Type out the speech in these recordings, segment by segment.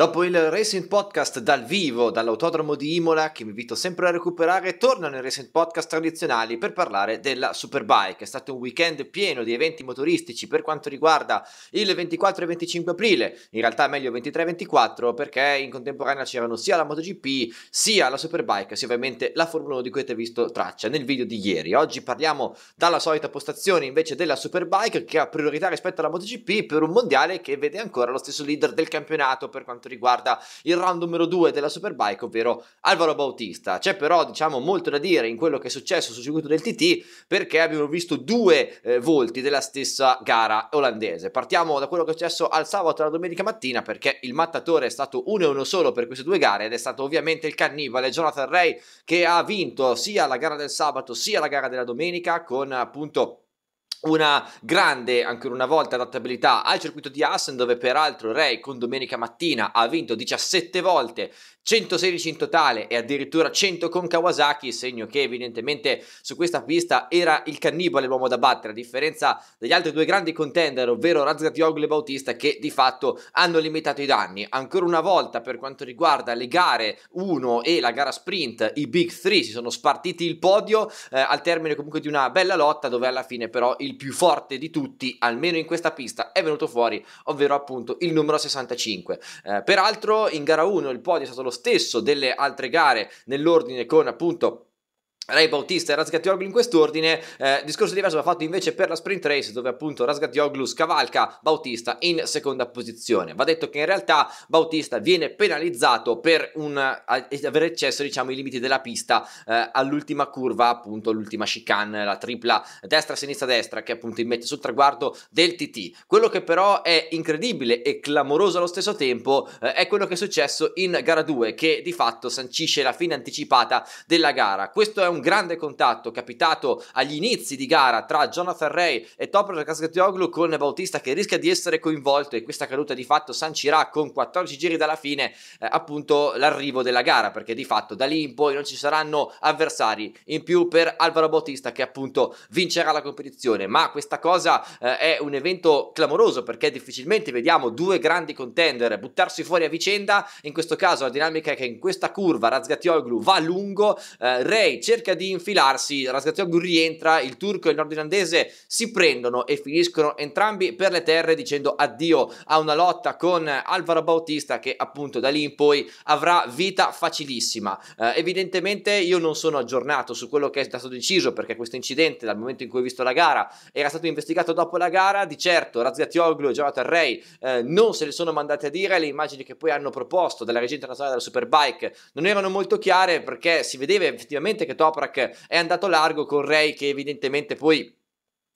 Dopo il Racing Podcast dal vivo, dall'autodromo di Imola, che mi invito sempre a recuperare, tornano i Racing Podcast tradizionali per parlare della Superbike. È stato un weekend pieno di eventi motoristici per quanto riguarda il 24 e 25 aprile, in realtà meglio 23 e 24 perché in contemporanea c'erano sia la MotoGP, sia la Superbike, sia ovviamente la Formula 1 di cui avete visto traccia nel video di ieri. Oggi parliamo dalla solita postazione invece della Superbike che ha priorità rispetto alla MotoGP per un mondiale che vede ancora lo stesso leader del campionato per quanto riguarda il round numero 2 della Superbike, ovvero Alvaro Bautista. C'è però, diciamo, molto da dire in quello che è successo sul circuito del TT perché abbiamo visto due eh, volti della stessa gara olandese. Partiamo da quello che è successo al sabato e alla domenica mattina perché il mattatore è stato uno e uno solo per queste due gare ed è stato ovviamente il cannibale Jonathan Ray che ha vinto sia la gara del sabato sia la gara della domenica con appunto una grande, ancora una volta, adattabilità al circuito di Assen, dove peraltro Ray con domenica mattina ha vinto 17 volte, 116 in totale e addirittura 100 con Kawasaki, segno che evidentemente su questa pista era il cannibale l'uomo da battere, a differenza degli altri due grandi contender, ovvero Razgatioglu e Bautista, che di fatto hanno limitato i danni. Ancora una volta, per quanto riguarda le gare 1 e la gara sprint, i Big 3 si sono spartiti il podio, eh, al termine comunque di una bella lotta, dove alla fine però il il più forte di tutti, almeno in questa pista, è venuto fuori, ovvero appunto il numero 65. Eh, peraltro in gara 1 il podio è stato lo stesso delle altre gare nell'ordine con appunto Ray Bautista e Razgattioglu in quest'ordine, eh, discorso diverso va fatto invece per la sprint race dove appunto Razgattioglu scavalca Bautista in seconda posizione. Va detto che in realtà Bautista viene penalizzato per un, eh, aver eccesso diciamo i limiti della pista eh, all'ultima curva, appunto l'ultima chicane, la tripla destra-sinistra-destra che appunto immette sul traguardo del TT. Quello che però è incredibile e clamoroso allo stesso tempo eh, è quello che è successo in gara 2 che di fatto sancisce la fine anticipata della gara. Questo è un grande contatto capitato agli inizi di gara tra Jonathan Ray e Toprak Kasgatioglu con Bautista che rischia di essere coinvolto e questa caduta di fatto sancirà con 14 giri dalla fine eh, appunto l'arrivo della gara perché di fatto da lì in poi non ci saranno avversari in più per Alvaro Bautista che appunto vincerà la competizione ma questa cosa eh, è un evento clamoroso perché difficilmente vediamo due grandi contender buttarsi fuori a vicenda in questo caso la dinamica è che in questa curva Razgatioglu va lungo eh, Ray cerca cerca di infilarsi, Rasgatoglu rientra, il turco e il nordirlandese si prendono e finiscono entrambi per le terre dicendo addio a una lotta con Alvaro Bautista che appunto da lì in poi avrà vita facilissima. Eh, evidentemente io non sono aggiornato su quello che è stato deciso perché questo incidente dal momento in cui ho visto la gara era stato investigato dopo la gara, di certo Razgatoglu e Jonathan Ray eh, non se le sono mandate a dire, le immagini che poi hanno proposto dalla regia internazionale della Superbike non erano molto chiare perché si vedeva effettivamente che Top Toprak è andato largo con Ray che evidentemente poi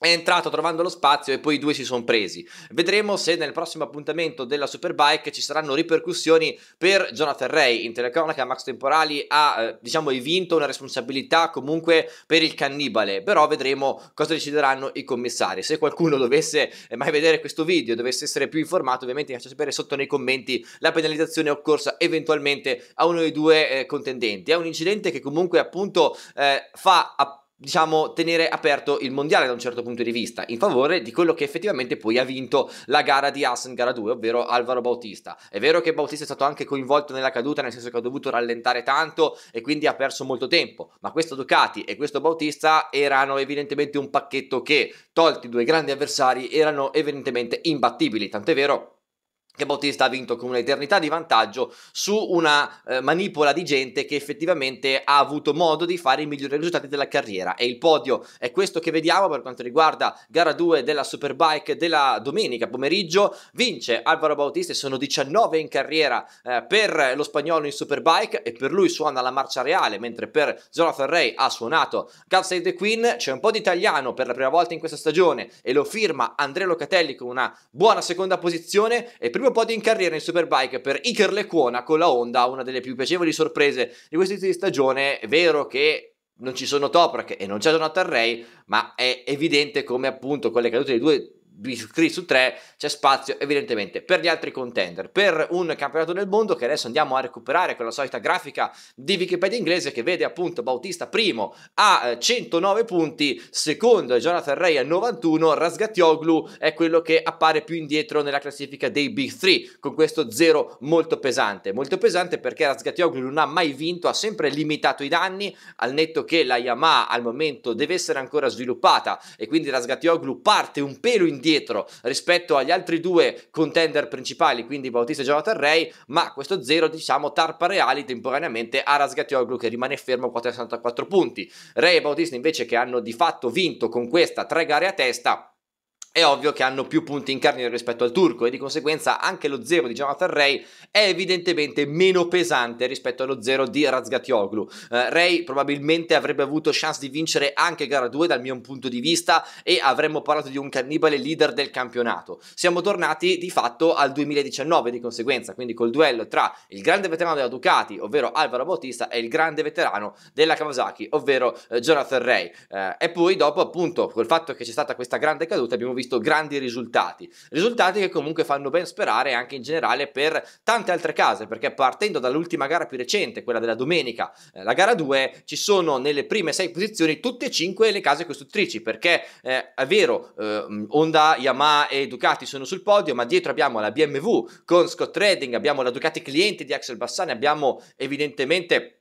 è entrato trovando lo spazio e poi i due si sono presi. Vedremo se nel prossimo appuntamento della Superbike ci saranno ripercussioni per Jonathan Ray. In telecronaca Max Temporali ha, eh, diciamo, vinto una responsabilità comunque per il cannibale, però vedremo cosa decideranno i commissari. Se qualcuno dovesse eh, mai vedere questo video, dovesse essere più informato, ovviamente faccia sapere sotto nei commenti la penalizzazione occorsa eventualmente a uno dei due eh, contendenti. È un incidente che comunque appunto eh, fa appunto diciamo, tenere aperto il mondiale da un certo punto di vista, in favore di quello che effettivamente poi ha vinto la gara di Assen, gara 2, ovvero Alvaro Bautista. È vero che Bautista è stato anche coinvolto nella caduta, nel senso che ha dovuto rallentare tanto e quindi ha perso molto tempo, ma questo Ducati e questo Bautista erano evidentemente un pacchetto che, tolti due grandi avversari, erano evidentemente imbattibili, tant'è vero che Bautista ha vinto con un'eternità di vantaggio su una eh, manipola di gente che effettivamente ha avuto modo di fare i migliori risultati della carriera e il podio è questo che vediamo per quanto riguarda gara 2 della Superbike della domenica pomeriggio vince Alvaro Bautista e sono 19 in carriera eh, per lo spagnolo in Superbike e per lui suona la marcia reale mentre per Jonathan Ray ha suonato God Save the Queen c'è un po' di italiano per la prima volta in questa stagione e lo firma Andrea Locatelli con una buona seconda posizione e prima proprio podio in carriera in Superbike per Iker Lecuona con la Honda, una delle più piacevoli sorprese di questo inizio di stagione. È vero che non ci sono Toprak e non c'è Jonathan Ray, ma è evidente come appunto con le cadute dei due Chris su 3 c'è spazio evidentemente per gli altri contender, per un campionato del mondo che adesso andiamo a recuperare con la solita grafica di Wikipedia inglese che vede appunto Bautista primo a 109 eh, punti, secondo è Jonathan Ray a 91, Rasgatioglu è quello che appare più indietro nella classifica dei Big 3 con questo zero molto pesante, molto pesante perché Rasgatioglu non ha mai vinto, ha sempre limitato i danni, al netto che la Yamaha al momento deve essere ancora sviluppata e quindi Rasgatioglu parte un pelo indietro indietro rispetto agli altri due contender principali, quindi Bautista e Jonathan Ray, ma questo 0 diciamo tarpa reali temporaneamente a Rasgatioglu che rimane fermo a 64 punti. Ray e Bautista invece che hanno di fatto vinto con questa tre gare a testa è ovvio che hanno più punti in carne rispetto al turco e di conseguenza anche lo 0 di Jonathan Ray è evidentemente meno pesante rispetto allo 0 di Razgatioglu. Eh, Ray probabilmente avrebbe avuto chance di vincere anche gara 2 dal mio punto di vista e avremmo parlato di un cannibale leader del campionato. Siamo tornati di fatto al 2019 di conseguenza, quindi col duello tra il grande veterano della Ducati, ovvero Alvaro Bautista, e il grande veterano della Kawasaki, ovvero eh, Jonathan Ray. Eh, e poi dopo appunto col fatto che c'è stata questa grande caduta abbiamo visto visto grandi risultati, risultati che comunque fanno ben sperare anche in generale per tante altre case, perché partendo dall'ultima gara più recente, quella della domenica, eh, la gara 2, ci sono nelle prime sei posizioni tutte e cinque le case costruttrici, perché eh, è vero, eh, mm, Honda, Yamaha e Ducati sono sul podio, ma dietro abbiamo la BMW con Scott Redding, abbiamo la Ducati cliente di Axel Bassani, abbiamo evidentemente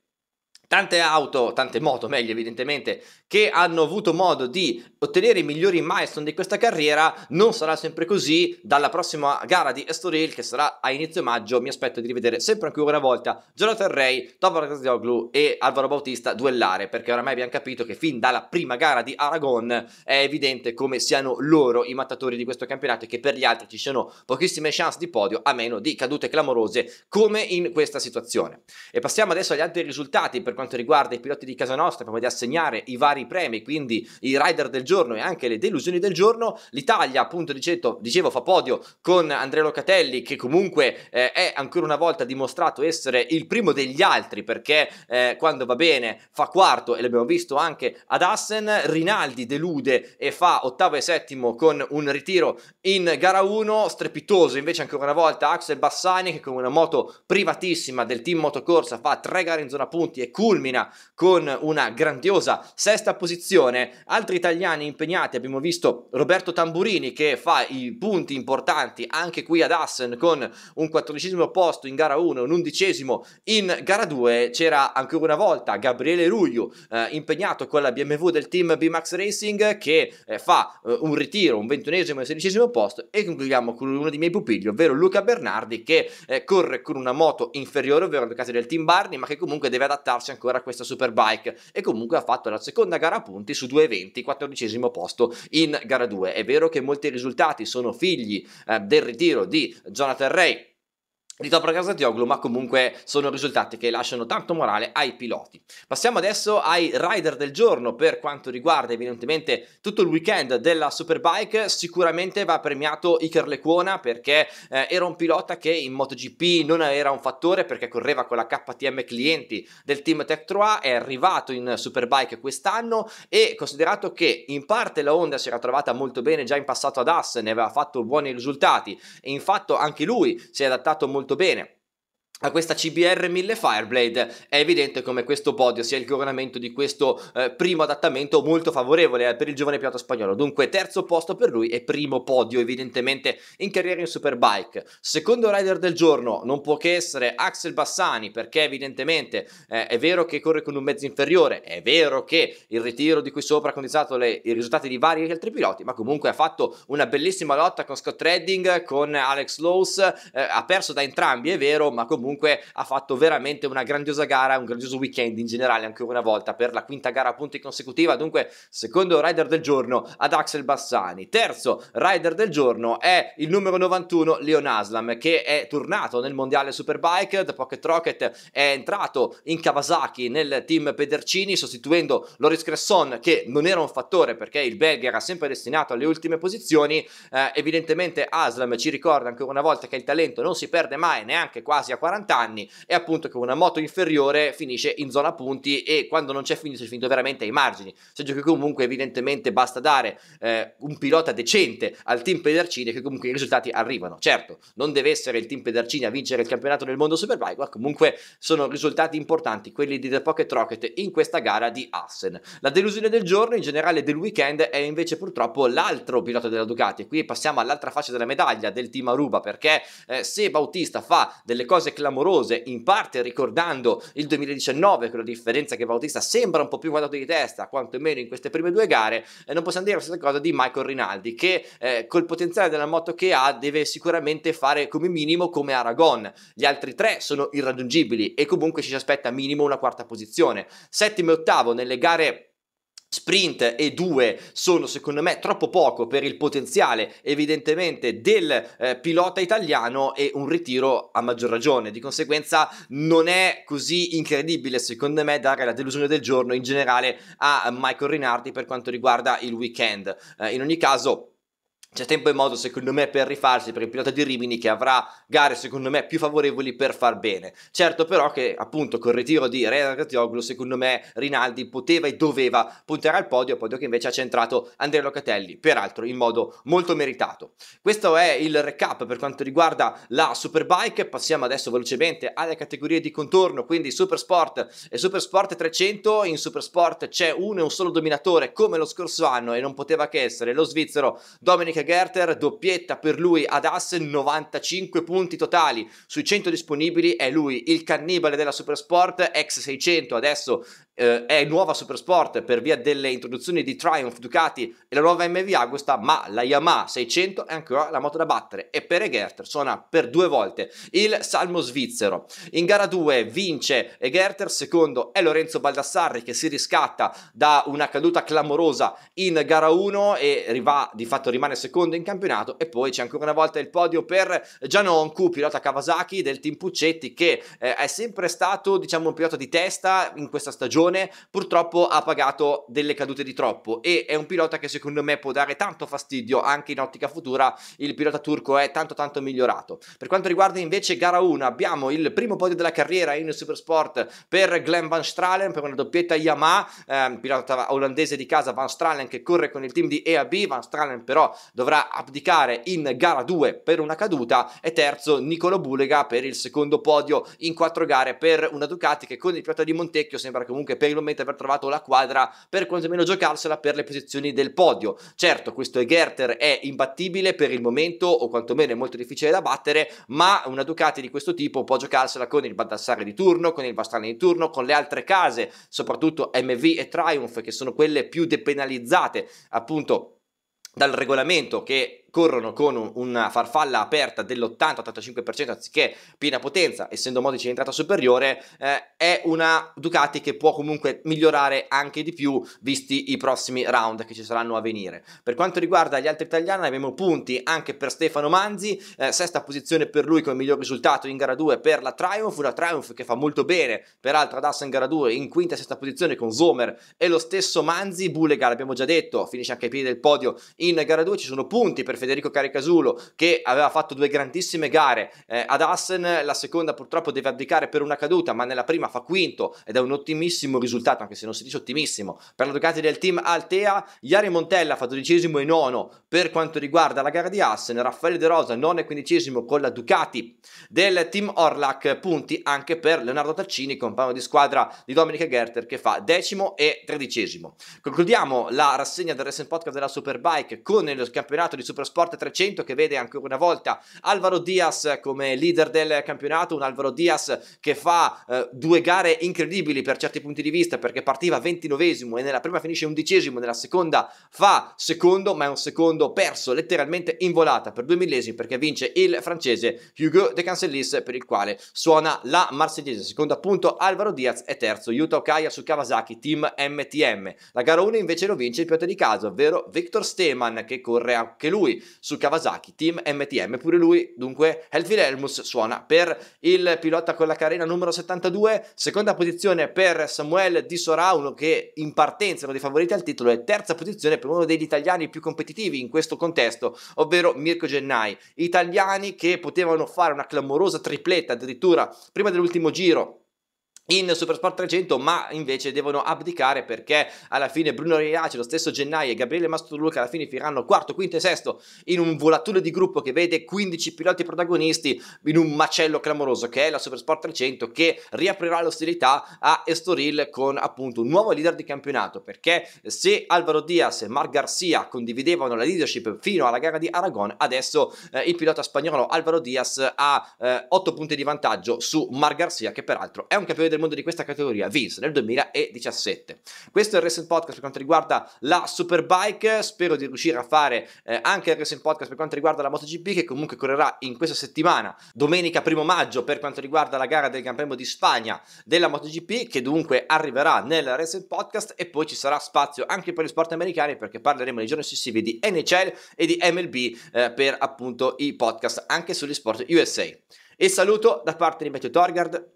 Tante auto, tante moto meglio evidentemente, che hanno avuto modo di ottenere i migliori milestone di questa carriera, non sarà sempre così, dalla prossima gara di Estoril che sarà a inizio maggio mi aspetto di rivedere sempre ancora una volta Jonathan Ray, Topar Kazioglu e Alvaro Bautista duellare, perché oramai abbiamo capito che fin dalla prima gara di Aragon è evidente come siano loro i mattatori di questo campionato e che per gli altri ci siano pochissime chance di podio a meno di cadute clamorose come in questa situazione. E passiamo adesso agli altri risultati per quanto riguarda i piloti di casa nostra, prima di assegnare i vari premi, quindi i rider del giorno e anche le delusioni del giorno, l'Italia appunto dicevo, dicevo fa podio con Andrea Locatelli che comunque eh, è ancora una volta dimostrato essere il primo degli altri perché eh, quando va bene fa quarto e l'abbiamo visto anche ad Assen, Rinaldi delude e fa ottavo e settimo con un ritiro in gara 1, strepitoso invece ancora una volta Axel Bassani che con una moto privatissima del team motocorsa fa tre gare in zona punti e 15 culmina con una grandiosa sesta posizione. Altri italiani impegnati, abbiamo visto Roberto Tamburini che fa i punti importanti anche qui ad Assen con un quattordicesimo posto in gara 1, un undicesimo in gara 2. C'era ancora una volta Gabriele Ruglio eh, impegnato con la BMW del team BMAX Racing che eh, fa eh, un ritiro, un ventunesimo e sedicesimo posto e concludiamo con uno dei miei pupilli, ovvero Luca Bernardi che eh, corre con una moto inferiore, ovvero nel caso del team Barney, ma che comunque deve adattarsi anche ancora questa Superbike e comunque ha fatto la seconda gara a punti su due eventi, 14 posto in gara 2. È vero che molti risultati sono figli eh, del ritiro di Jonathan Ray di Topra Casatioglu, ma comunque sono risultati che lasciano tanto morale ai piloti. Passiamo adesso ai rider del giorno per quanto riguarda evidentemente tutto il weekend della Superbike, sicuramente va premiato Iker Lecuona perché eh, era un pilota che in MotoGP non era un fattore perché correva con la KTM clienti del team Tech 3, è arrivato in Superbike quest'anno e considerato che in parte la Honda si era trovata molto bene già in passato ad Ass, ne aveva fatto buoni risultati e infatti anche lui si è adattato molto molto bene a questa CBR 1000 Fireblade è evidente come questo podio sia il coronamento di questo eh, primo adattamento molto favorevole eh, per il giovane pilota spagnolo dunque terzo posto per lui e primo podio evidentemente in carriera in Superbike secondo rider del giorno non può che essere Axel Bassani perché evidentemente eh, è vero che corre con un mezzo inferiore è vero che il ritiro di qui sopra ha condizionato le, i risultati di vari altri piloti ma comunque ha fatto una bellissima lotta con Scott Redding con Alex Lowe's eh, ha perso da entrambi è vero ma comunque comunque ha fatto veramente una grandiosa gara, un grandioso weekend in generale ancora una volta per la quinta gara a punti consecutiva, dunque secondo rider del giorno ad Axel Bassani, terzo rider del giorno è il numero 91 Leon Aslam che è tornato nel mondiale Superbike, da Pocket Rocket è entrato in Kawasaki nel team Pedercini sostituendo Loris Cresson che non era un fattore perché il belga era sempre destinato alle ultime posizioni, eh, evidentemente Aslam ci ricorda ancora una volta che il talento non si perde mai neanche quasi a 40 40 anni e appunto che una moto inferiore finisce in zona punti e quando non c'è finito è finito veramente ai margini. Seggio che comunque evidentemente basta dare eh, un pilota decente al team Pedercini che comunque i risultati arrivano. Certo, non deve essere il team Pedercini a vincere il campionato nel mondo Superbike, ma comunque sono risultati importanti quelli di The Pocket Rocket in questa gara di Assen. La delusione del giorno, in generale del weekend, è invece purtroppo l'altro pilota della Ducati e qui passiamo all'altra faccia della medaglia del team Aruba perché eh, se Bautista fa delle cose classiche clamorose, in parte ricordando il 2019, quella differenza che Bautista sembra un po' più guardato di testa, quantomeno in queste prime due gare, eh, non possiamo dire la stessa cosa di Michael Rinaldi, che eh, col potenziale della moto che ha deve sicuramente fare come minimo come Aragon. Gli altri tre sono irraggiungibili e comunque ci si aspetta minimo una quarta posizione. Settimo e ottavo nelle gare Sprint e due sono secondo me troppo poco per il potenziale evidentemente del eh, pilota italiano e un ritiro a maggior ragione. Di conseguenza non è così incredibile secondo me dare la delusione del giorno in generale a Michael Rinardi per quanto riguarda il weekend. Eh, in ogni caso c'è tempo e modo secondo me per rifarsi per il pilota di Rimini che avrà gare secondo me più favorevoli per far bene certo però che appunto col ritiro di Renan Gatioglu secondo me Rinaldi poteva e doveva puntare al podio podio che invece ha centrato Andrea Locatelli peraltro in modo molto meritato questo è il recap per quanto riguarda la Superbike passiamo adesso velocemente alle categorie di contorno quindi Supersport e Supersport 300 in Supersport c'è uno e un solo dominatore come lo scorso anno e non poteva che essere lo svizzero Dominic Gerter, doppietta per lui ad Assen, 95 punti totali sui 100 disponibili, è lui il cannibale della Supersport, ex 600, adesso eh, è nuova Supersport per via delle introduzioni di Triumph, Ducati e la nuova MV Agusta, ma la Yamaha 600 è ancora la moto da battere e per Egerter suona per due volte il Salmo svizzero. In gara 2 vince Egerter, secondo è Lorenzo Baldassarri che si riscatta da una caduta clamorosa in gara 1 e riva, di fatto rimane secondo in campionato e poi c'è ancora una volta il podio per Gianoncu, pilota Kawasaki del team Puccetti che eh, è sempre stato diciamo un pilota di testa in questa stagione Hamilton purtroppo ha pagato delle cadute di troppo e è un pilota che secondo me può dare tanto fastidio anche in ottica futura, il pilota turco è tanto tanto migliorato. Per quanto riguarda invece gara 1 abbiamo il primo podio della carriera in Supersport per Glenn Van Stralen per una doppietta Yamaha, eh, pilota olandese di casa Van Stralen che corre con il team di EAB, Van Stralen però dovrà abdicare in gara 2 per una caduta e terzo Nicolo Bulega per il secondo podio in quattro gare per una Ducati che con il pilota di Montecchio sembra comunque per il momento aver trovato la quadra per quantomeno giocarsela per le posizioni del podio. Certo, questo Egerter è imbattibile per il momento o quantomeno è molto difficile da battere, ma una Ducati di questo tipo può giocarsela con il Baldassare di turno, con il Bastrani di turno, con le altre case, soprattutto MV e Triumph che sono quelle più depenalizzate appunto dal regolamento che corrono con una farfalla aperta dell'80-85% anziché piena potenza, essendo Modici in entrata superiore, eh, è una Ducati che può comunque migliorare anche di più visti i prossimi round che ci saranno a venire. Per quanto riguarda gli altri italiani abbiamo punti anche per Stefano Manzi, eh, sesta posizione per lui come miglior risultato in gara 2 per la Triumph, una Triumph che fa molto bene peraltro ad Assa in gara 2 in quinta e sesta posizione con Zomer e lo stesso Manzi, Bulega l'abbiamo già detto, finisce anche ai piedi del podio in gara 2, ci sono punti per per Federico Caricasulo che aveva fatto due grandissime gare eh, ad Assen, la seconda purtroppo deve abdicare per una caduta, ma nella prima fa quinto ed è un ottimissimo risultato, anche se non si dice ottimissimo, per la Ducati del team Altea. Iari Montella fa dodicesimo e nono per quanto riguarda la gara di Assen, Raffaele De Rosa nono e quindicesimo con la Ducati del team Orlac, punti anche per Leonardo Taccini, compagno di squadra di Dominica Gerter che fa decimo e tredicesimo. Concludiamo la rassegna del Racing Podcast della Superbike con il campionato di Super Sport 300 che vede ancora una volta Alvaro Diaz come leader del campionato, un Alvaro Diaz che fa eh, due gare incredibili per certi punti di vista perché partiva 29esimo e nella prima finisce undicesimo, nella seconda fa secondo, ma è un secondo perso letteralmente in volata per due millesimi perché vince il francese Hugo De Cancellis per il quale suona la marsigliese. Secondo appunto Alvaro Diaz e terzo Yuta Okaya su Kawasaki Team MTM. La gara 1 invece lo vince il pilota di casa, ovvero Victor Steman che corre anche lui punti su Kawasaki, team MTM, pure lui, dunque Helfil Helmus suona per il pilota con la carena numero 72, seconda posizione per Samuel Di Sorauno che in partenza è uno dei favoriti al titolo e terza posizione per uno degli italiani più competitivi in questo contesto, ovvero Mirko Gennai, italiani che potevano fare una clamorosa tripletta addirittura prima dell'ultimo giro in Supersport 300 ma invece devono abdicare perché alla fine Bruno Riace, lo stesso Gennaio e Gabriele Mastroluca alla fine finiranno quarto, quinto e sesto in un volatile di gruppo che vede 15 piloti protagonisti in un macello clamoroso che è la Supersport 300 che riaprirà l'ostilità a Estoril con appunto un nuovo leader di campionato perché se Alvaro Diaz e Mar Garcia condividevano la leadership fino alla gara di Aragon adesso eh, il pilota spagnolo Alvaro Diaz ha eh, 8 punti di vantaggio su Mar Garcia che peraltro è un campione del del mondo di questa categoria, Vince, nel 2017. Questo è il Racing Podcast per quanto riguarda la Superbike, spero di riuscire a fare eh, anche il Racing Podcast per quanto riguarda la MotoGP che comunque correrà in questa settimana, domenica 1 maggio per quanto riguarda la gara del Gran Premio di Spagna della MotoGP che dunque arriverà nel Racing Podcast e poi ci sarà spazio anche per gli sport americani perché parleremo nei giorni successivi di NHL e di MLB eh, per appunto i podcast anche sugli sport USA. E saluto da parte di Matteo Torgard,